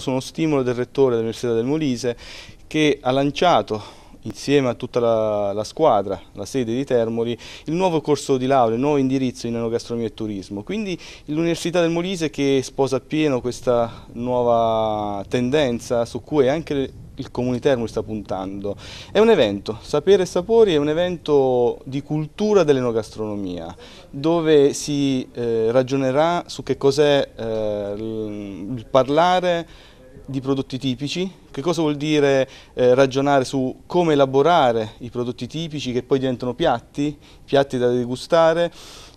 Sono stimolo del rettore dell'Università del Molise che ha lanciato insieme a tutta la, la, squadra, la sede di Termoli, il nuovo corso di laurea, il nuovo indirizzo in enogastronomia e turismo. Quindi l'Università del Molise che sposa appieno questa nuova tendenza su cui anche il Comune Termoli sta puntando. È un evento, Sapere e Sapori è un evento di cultura dell'enogastronomia, dove si eh, ragionerà su che cos'è eh, il parlare, di prodotti tipici, che cosa vuol dire eh, ragionare su come elaborare i prodotti tipici che poi diventano piatti, piatti da degustare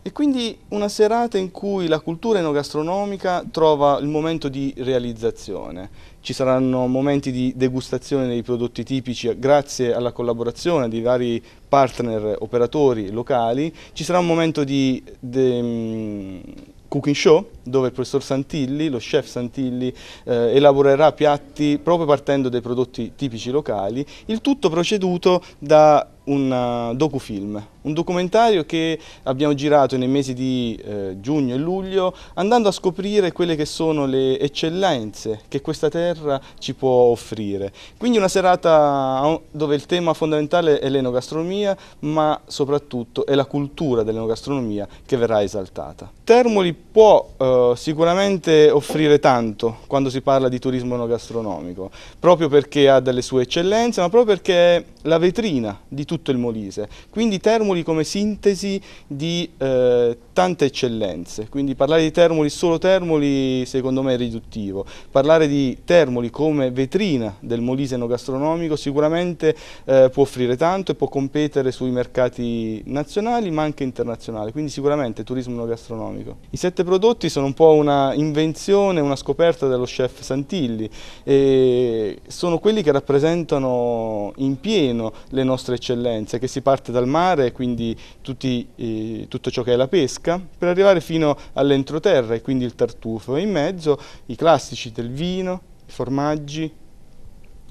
e quindi una serata in cui la cultura enogastronomica trova il momento di realizzazione. Ci saranno momenti di degustazione dei prodotti tipici grazie alla collaborazione di vari partner operatori locali, ci sarà un momento di... De, mm, cooking show dove il professor Santilli, lo chef Santilli, eh, elaborerà piatti proprio partendo dai prodotti tipici locali, il tutto proceduto da un eh, docufilm, un documentario che abbiamo girato nei mesi di eh, giugno e luglio andando a scoprire quelle che sono le eccellenze che questa terra ci può offrire. Quindi una serata dove il tema fondamentale è l'enogastronomia ma soprattutto è la cultura dell'enogastronomia che verrà esaltata. Termoli può eh, sicuramente offrire tanto quando si parla di turismo enogastronomico, proprio perché ha delle sue eccellenze ma proprio perché la vetrina di tutto il Molise, quindi Termoli come sintesi di eh, tante eccellenze, quindi parlare di Termoli solo Termoli secondo me è riduttivo, parlare di Termoli come vetrina del Molise enogastronomico sicuramente eh, può offrire tanto e può competere sui mercati nazionali ma anche internazionali, quindi sicuramente turismo enogastronomico. I sette prodotti sono un po' una invenzione, una scoperta dello chef Santilli e sono quelli che rappresentano in pieno meno le nostre eccellenze, che si parte dal mare, quindi tutti, eh, tutto ciò che è la pesca, per arrivare fino all'entroterra e quindi il tartufo, e in mezzo i classici del vino, i formaggi,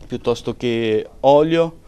piuttosto che olio,